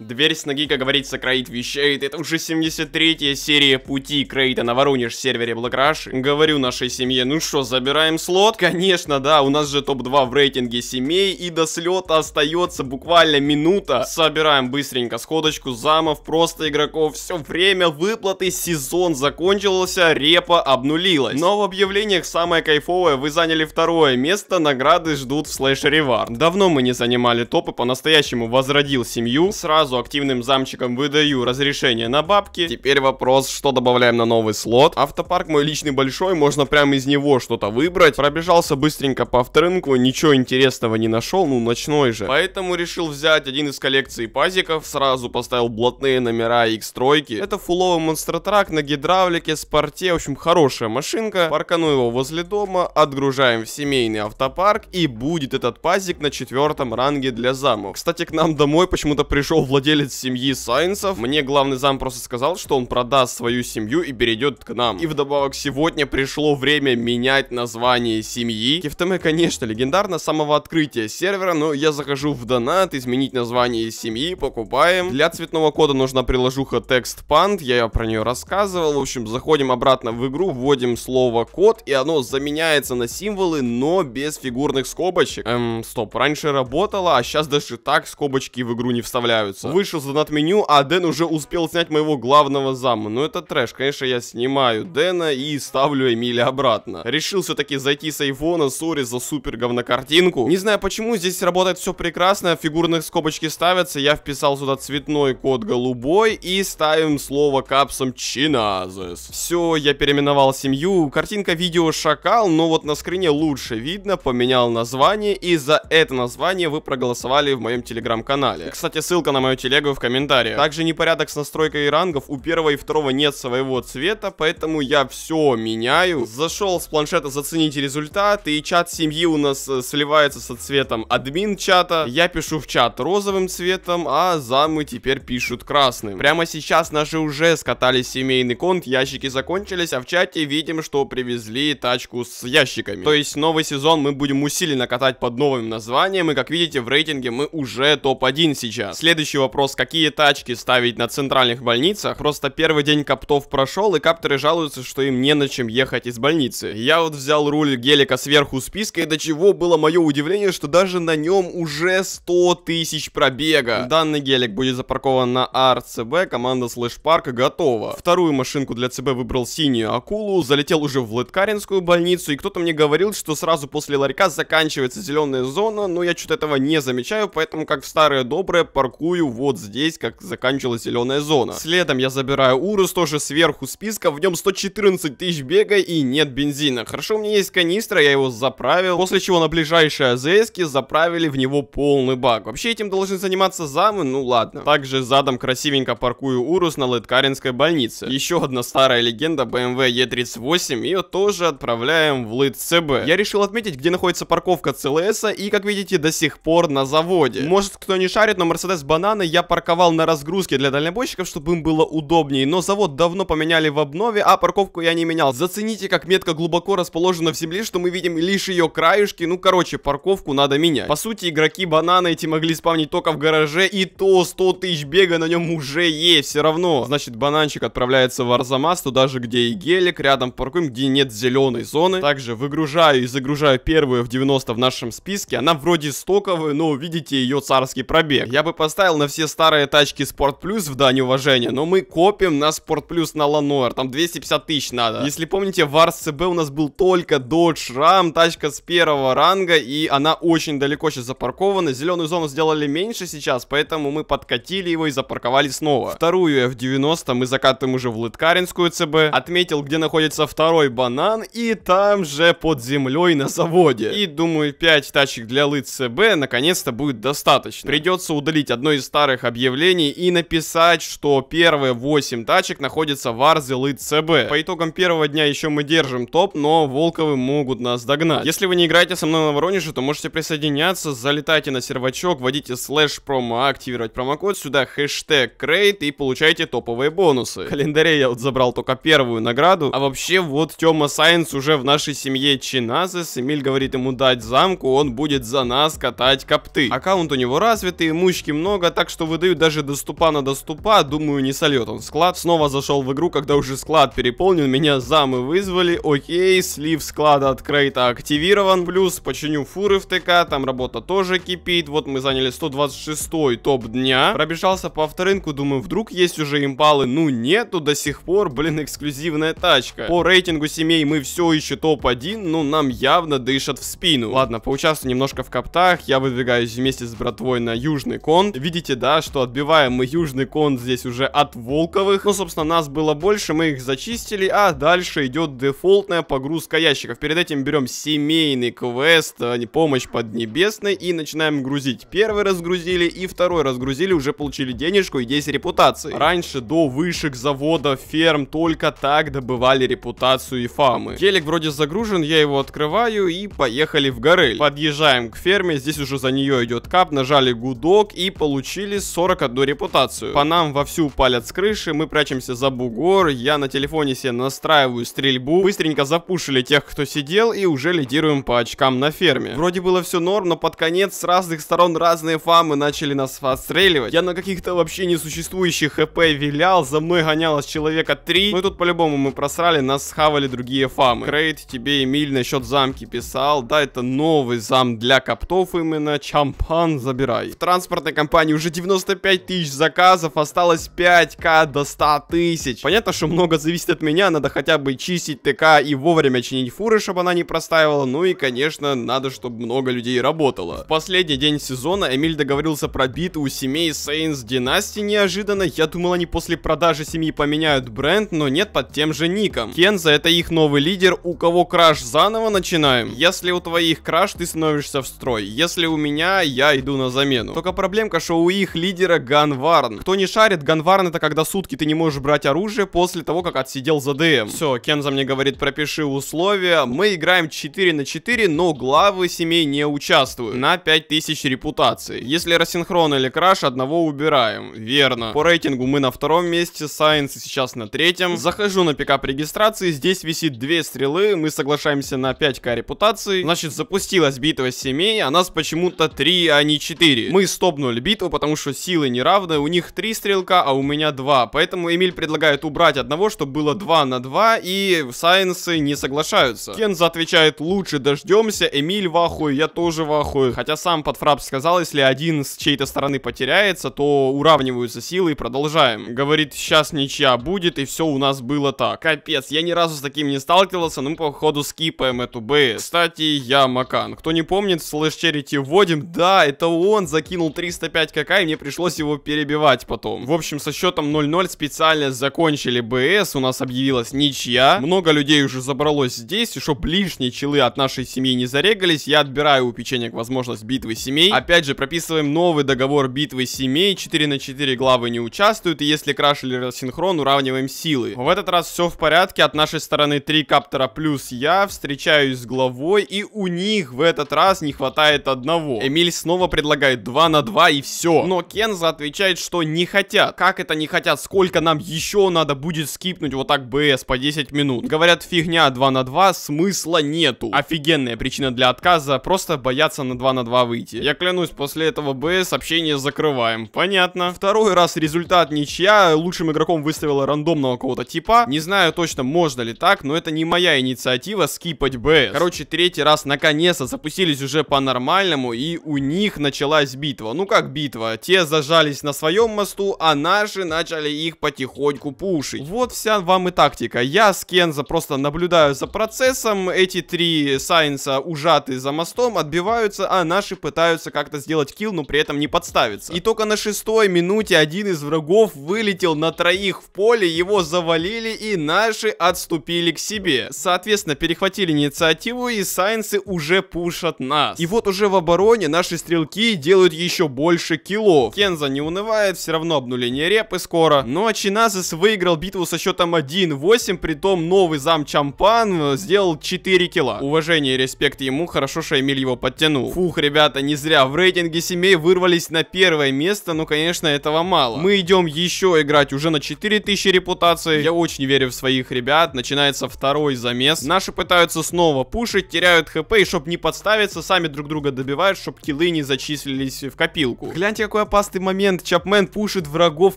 Дверь с ноги, как говорится, Крейт вещает. Это уже 73-я серия пути Крейта на Воронеж сервере блокраши. Говорю нашей семье, ну что, забираем слот? Конечно, да, у нас же топ-2 в рейтинге семей. И до слета остается буквально минута. Собираем быстренько сходочку замов, просто игроков. Все время выплаты, сезон закончился, репа обнулилась. Но в объявлениях самое кайфовое, вы заняли второе место, награды ждут в слэш ревар. Давно мы не занимали топы, по-настоящему возродил семью. Сразу сразу активным замчиком выдаю разрешение на бабки. Теперь вопрос, что добавляем на новый слот. Автопарк мой личный большой, можно прямо из него что-то выбрать. Пробежался быстренько по авторынку, ничего интересного не нашел, ну ночной же. Поэтому решил взять один из коллекций пазиков, сразу поставил блатные номера x стройки. Это фуловый монстротрак на гидравлике, спорте, в общем хорошая машинка. Паркану его возле дома, отгружаем в семейный автопарк и будет этот пазик на четвертом ранге для замов. Кстати, к нам домой почему-то пришел в владелец семьи Сайнсов. Мне главный зам просто сказал, что он продаст свою семью и перейдет к нам. И вдобавок сегодня пришло время менять название семьи. Кефтеме, конечно, легендарно самого открытия сервера, но я захожу в донат, изменить название семьи, покупаем. Для цветного кода нужна приложуха текст панд, я про нее рассказывал. В общем, заходим обратно в игру, вводим слово код, и оно заменяется на символы, но без фигурных скобочек. Эм, стоп, раньше работало, а сейчас даже так скобочки в игру не вставляются вернуться. Вышел за донат меню, а Дэн уже успел снять моего главного зама. Ну это трэш, конечно, я снимаю Дэна и ставлю Эмили обратно. Решил все-таки зайти с айфона, сори за супер картинку. Не знаю почему, здесь работает все прекрасно, фигурных скобочки ставятся, я вписал сюда цветной код голубой и ставим слово капсом Чиназес. Все, я переименовал семью, картинка видео шакал, но вот на скрине лучше видно, поменял название и за это название вы проголосовали в моем телеграм-канале. Кстати, ссылка на мое мою телегу в комментариях. Также непорядок с настройкой рангов. У первого и второго нет своего цвета, поэтому я все меняю. Зашел с планшета заценить результаты. И чат семьи у нас э, сливается со цветом админ чата. Я пишу в чат розовым цветом, а замы теперь пишут красным. Прямо сейчас наши уже скатали семейный конт, ящики закончились, а в чате видим, что привезли тачку с ящиками. То есть новый сезон мы будем усиленно катать под новым названием, и как видите в рейтинге мы уже топ-1 сейчас. Следующего вопрос, какие тачки ставить на центральных больницах. Просто первый день коптов прошел, и каптеры жалуются, что им не на чем ехать из больницы. Я вот взял руль гелика сверху списка, и до чего было мое удивление, что даже на нем уже 100 тысяч пробега. Данный гелик будет запаркован на АРЦБ, команда Слэш Парка готова. Вторую машинку для ЦБ выбрал синюю акулу, залетел уже в Лыткаринскую больницу, и кто-то мне говорил, что сразу после ларька заканчивается зеленая зона, но я что-то этого не замечаю, поэтому как в старое доброе паркую вот здесь, как заканчивалась зеленая зона. Следом я забираю Урус, тоже сверху списка, в нем 114 тысяч бега и нет бензина. Хорошо, у меня есть канистра, я его заправил, после чего на ближайшие АЗС заправили в него полный бак. Вообще этим должны заниматься замы, ну ладно. Также задом красивенько паркую Урус на Лыткаринской больнице. Еще одна старая легенда BMW E38, ее тоже отправляем в Лыт ЦБ. Я решил отметить, где находится парковка ЦЛС, и как видите, до сих пор на заводе. Может кто не шарит, но Mercedes Банана я парковал на разгрузке для дальнобойщиков, чтобы им было удобнее. Но завод давно поменяли в обнове, а парковку я не менял. Зацените, как метка глубоко расположена в земле, что мы видим лишь ее краешки. Ну, короче, парковку надо менять. По сути, игроки бананы эти могли спавнить только в гараже, и то 100 тысяч бега на нем уже есть все равно. Значит, бананчик отправляется в Арзамас, туда же, где и гелик, рядом паркуем, где нет зеленой зоны. Также выгружаю и загружаю первую в 90 в нашем списке. Она вроде стоковая, но видите ее царский пробег. Я бы поставил на все все старые тачки Sport Plus в дань уважения, но мы копим на Sport Plus на Лануэр, там 250 тысяч надо. Если помните, в Арс ЦБ у нас был только Dodge Ram, тачка с первого ранга, и она очень далеко сейчас запаркована, зеленую зону сделали меньше сейчас, поэтому мы подкатили его и запарковали снова. Вторую F90 мы закатываем уже в Лыткаринскую ЦБ, отметил, где находится второй банан, и там же под землей на заводе. И думаю, 5 тачек для Лыт ЦБ наконец-то будет достаточно. Придется удалить одно из старых объявлений и написать, что первые 8 тачек находятся в Арзелы ЦБ. По итогам первого дня еще мы держим топ, но Волковы могут нас догнать. Если вы не играете со мной на Воронеже, то можете присоединяться, залетайте на сервачок, вводите слэш промо, активировать промокод, сюда хэштег крейт и получайте топовые бонусы. В календаре я вот забрал только первую награду, а вообще вот Тёма Сайенс уже в нашей семье Чиназес, Эмиль говорит ему дать замку, он будет за нас катать копты. Аккаунт у него развитый, мучки много, так так что выдают даже до ступа на доступа, думаю, не сольет он склад. Снова зашел в игру, когда уже склад переполнен, меня замы вызвали, окей, слив склада от крейта активирован, плюс починю фуры в ТК, там работа тоже кипит, вот мы заняли 126 топ дня. Пробежался по авторынку, думаю, вдруг есть уже импалы, ну нету до сих пор, блин, эксклюзивная тачка. По рейтингу семей мы все еще топ-1, но ну, нам явно дышат в спину. Ладно, поучаствую немножко в коптах, я выдвигаюсь вместе с братвой на южный конт. Видите, видите, да, что отбиваем мы южный кон здесь уже от волковых. Ну, собственно, нас было больше, мы их зачистили, а дальше идет дефолтная погрузка ящиков. Перед этим берем семейный квест, а, помощь поднебесной и начинаем грузить. Первый разгрузили и второй разгрузили, уже получили денежку и 10 репутации. Раньше до вышек завода ферм только так добывали репутацию и фамы. Телек вроде загружен, я его открываю и поехали в горы. Подъезжаем к ферме, здесь уже за нее идет кап, нажали гудок и получили установили 41 репутацию. По нам вовсю палят с крыши, мы прячемся за бугор, я на телефоне себе настраиваю стрельбу, быстренько запушили тех, кто сидел, и уже лидируем по очкам на ферме. Вроде было все норм, но под конец с разных сторон разные фамы начали нас отстреливать. Я на каких-то вообще несуществующих хп вилял, за мной гонялось человека 3, ну и тут по-любому мы просрали, нас схавали другие фамы. Крейт, тебе Эмиль насчет замки писал, да, это новый зам для коптов именно, чампан забирай. В транспортной компании уже 95 тысяч заказов, осталось 5к до 100 тысяч. Понятно, что много зависит от меня, надо хотя бы чистить ТК и вовремя чинить фуры, чтобы она не простаивала. Ну и, конечно, надо, чтобы много людей работало. В последний день сезона Эмиль договорился про биту у семей Сейнс династии неожиданно. Я думал, они после продажи семьи поменяют бренд, но нет, под тем же ником. Кенза это их новый лидер, у кого краш заново начинаем. Если у твоих краш, ты становишься в строй. Если у меня, я иду на замену. Только проблемка, что у их их лидера Ганварн. Кто не шарит, Ганварн это когда сутки ты не можешь брать оружие после того, как отсидел за ДМ. Все, Кенза мне говорит, пропиши условия. Мы играем 4 на 4, но главы семей не участвуют. На 5000 репутации. Если рассинхрон или краш, одного убираем. Верно. По рейтингу мы на втором месте, Сайенс сейчас на третьем. Захожу на пикап регистрации, здесь висит две стрелы, мы соглашаемся на 5к репутации. Значит, запустилась битва семей, а нас почему-то 3, а не 4. Мы стопнули битву, потому что силы неравны. У них три стрелка, а у меня два. Поэтому Эмиль предлагает убрать одного, чтобы было два на два, и Сайенсы не соглашаются. Кенза отвечает, лучше дождемся, Эмиль в ахуе, я тоже в ахуе. Хотя сам под фрап сказал, если один с чьей-то стороны потеряется, то уравниваются силы и продолжаем. Говорит, сейчас ничья будет, и все у нас было так. Капец, я ни разу с таким не сталкивался, ну походу скипаем эту б. Кстати, я Макан. Кто не помнит, слэш черити вводим. Да, это он закинул 305 какая и мне пришлось его перебивать потом. В общем, со счетом 0-0 специально закончили БС, у нас объявилась ничья. Много людей уже забралось здесь, и чтоб лишние челы от нашей семьи не зарегались, я отбираю у печенек возможность битвы семей. Опять же, прописываем новый договор битвы семей, 4 на 4 главы не участвуют, и если краш или синхрон, уравниваем силы. В этот раз все в порядке, от нашей стороны 3 каптера плюс я, встречаюсь с главой, и у них в этот раз не хватает одного. Эмиль снова предлагает 2 на 2 и все. Но Кенза отвечает, что не хотят. Как это не хотят? Сколько нам еще надо будет скипнуть вот так БС по 10 минут? Говорят, фигня 2 на 2, смысла нету. Офигенная причина для отказа, просто боятся на 2 на 2 выйти. Я клянусь, после этого БС общение закрываем. Понятно. Второй раз результат ничья, лучшим игроком выставила рандомного кого то типа. Не знаю точно, можно ли так, но это не моя инициатива скипать БС. Короче, третий раз наконец-то запустились уже по-нормальному, и у них началась битва. Ну как битва? Те зажались на своем мосту, а наши начали их потихоньку пушить. Вот вся вам и тактика. Я с Кенза просто наблюдаю за процессом. Эти три Сайнса ужаты за мостом, отбиваются, а наши пытаются как-то сделать килл, но при этом не подставиться. И только на шестой минуте один из врагов вылетел на троих в поле, его завалили и наши отступили к себе. Соответственно, перехватили инициативу и Сайнсы уже пушат нас. И вот уже в обороне наши стрелки делают еще больше килл киллов. Кенза не унывает, все равно обнуление репы скоро. Но ну, а Чиназис выиграл битву со счетом 1-8, том новый зам Чампан э, сделал 4 килла. Уважение и респект ему, хорошо, что Эмиль его подтянул. Фух, ребята, не зря, в рейтинге семей вырвались на первое место, но, ну, конечно, этого мало. Мы идем еще играть уже на 4000 репутации. Я очень верю в своих ребят, начинается второй замес. Наши пытаются снова пушить, теряют хп, и чтобы не подставиться, сами друг друга добивают, чтобы киллы не зачислились в копилку. Гляньте, как такой опасный момент. Чапмен пушит врагов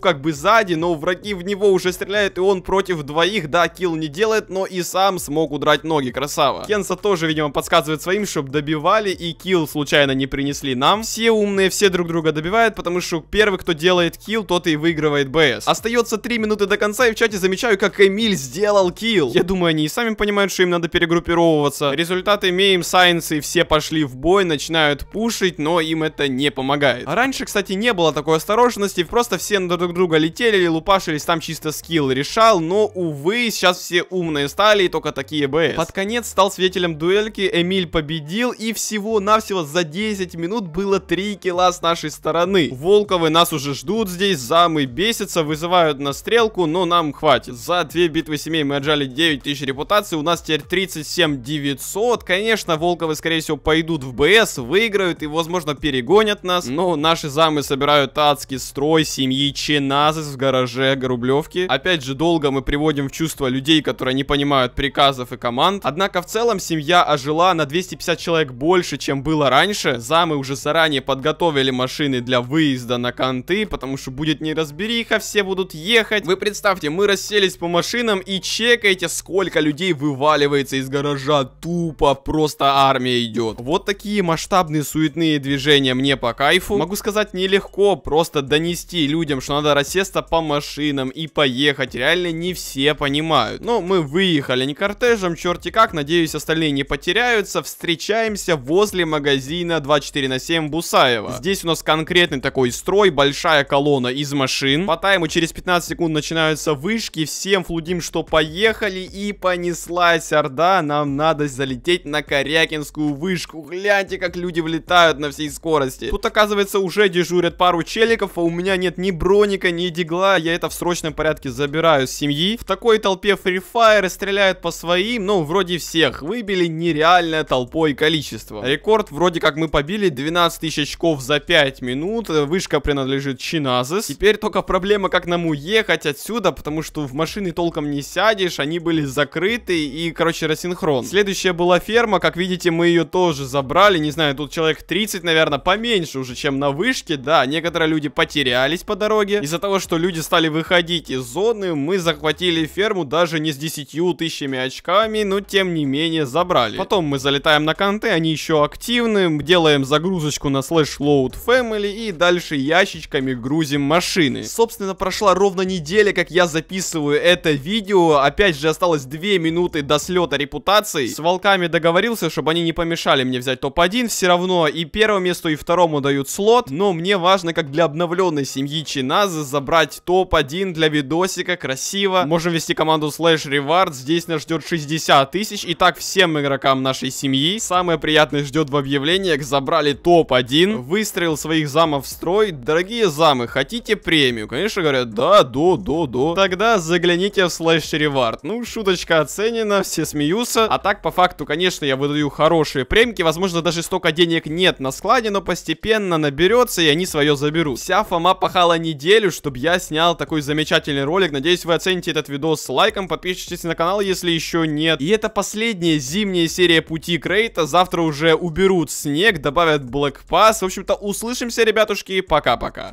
как бы сзади, но враги в него уже стреляют, и он против двоих. Да, килл не делает, но и сам смог удрать ноги. Красава. Кенса тоже, видимо, подсказывает своим, чтобы добивали, и килл случайно не принесли нам. Все умные, все друг друга добивают, потому что первый, кто делает килл, тот и выигрывает БС. Остается 3 минуты до конца, и в чате замечаю, как Эмиль сделал килл. Я думаю, они и сами понимают, что им надо перегруппировываться. Результат имеем, Сайенсы все пошли в бой, начинают пушить, но им это не помогает. А раньше, кстати, кстати, не было такой осторожности, просто все на друг друга летели, лупашились, там чисто скилл решал, но, увы, сейчас все умные стали, и только такие БС. Под конец стал свидетелем дуэльки, Эмиль победил, и всего-навсего за 10 минут было 3 килла с нашей стороны. Волковы нас уже ждут здесь, замы бесятся, вызывают на стрелку, но нам хватит. За две битвы семей мы отжали 9000 репутации, у нас теперь 37 900, конечно, Волковы, скорее всего, пойдут в БС, выиграют и, возможно, перегонят нас, но наши замы проблемы собирают адский строй семьи Ченазис в гараже Горублевки. Опять же, долго мы приводим в чувство людей, которые не понимают приказов и команд. Однако в целом семья ожила на 250 человек больше, чем было раньше. Замы уже заранее подготовили машины для выезда на конты, потому что будет неразбериха, все будут ехать. Вы представьте, мы расселись по машинам и чекаете, сколько людей вываливается из гаража. Тупо, просто армия идет. Вот такие масштабные суетные движения мне по кайфу. Могу сказать, не нелегко просто донести людям, что надо рассесться по машинам и поехать. Реально не все понимают. Но ну, мы выехали не кортежем, черти как. Надеюсь, остальные не потеряются. Встречаемся возле магазина 24 на 7 Бусаева. Здесь у нас конкретный такой строй, большая колонна из машин. По тайму через 15 секунд начинаются вышки. Всем флудим, что поехали. И понеслась орда. Нам надо залететь на Корякинскую вышку. Гляньте, как люди влетают на всей скорости. Тут, оказывается, уже дежурный дежурят пару челиков, а у меня нет ни броника, ни дигла. Я это в срочном порядке забираю с семьи. В такой толпе Free Fire стреляют по своим, ну, вроде всех. Выбили нереальное толпой количество. Рекорд вроде как мы побили 12 тысяч очков за 5 минут. Вышка принадлежит Чиназес. Теперь только проблема, как нам уехать отсюда, потому что в машины толком не сядешь, они были закрыты и, короче, рассинхрон. Следующая была ферма, как видите, мы ее тоже забрали. Не знаю, тут человек 30, наверное, поменьше уже, чем на вышке да, некоторые люди потерялись по дороге. Из-за того, что люди стали выходить из зоны, мы захватили ферму даже не с 10 тысячами очками, но тем не менее забрали. Потом мы залетаем на конты, они еще активны, делаем загрузочку на слэш load family и дальше ящичками грузим машины. Собственно, прошла ровно неделя, как я записываю это видео, опять же осталось 2 минуты до слета репутации. С волками договорился, чтобы они не помешали мне взять топ-1 все равно, и первому месту и второму дают слот, но мне мне важно, как для обновленной семьи Чиназа, забрать топ-1 для видосика, красиво. Можем вести команду слэш ревард, здесь нас ждет 60 тысяч. И так всем игрокам нашей семьи. Самое приятное ждет в объявлениях, забрали топ-1, выстроил своих замов в строй. Дорогие замы, хотите премию? Конечно, говорят, да, до, до, до. Тогда загляните в слэш ревард. Ну, шуточка оценена, все смеются. А так, по факту, конечно, я выдаю хорошие премки, возможно, даже столько денег нет на складе, но постепенно наберется, и они они свое заберут. Вся Фома пахала неделю, чтобы я снял такой замечательный ролик. Надеюсь, вы оцените этот видос лайком, подпишитесь на канал, если еще нет. И это последняя зимняя серия пути Крейта. Завтра уже уберут снег, добавят Black Pass. В общем-то, услышимся, ребятушки. Пока-пока.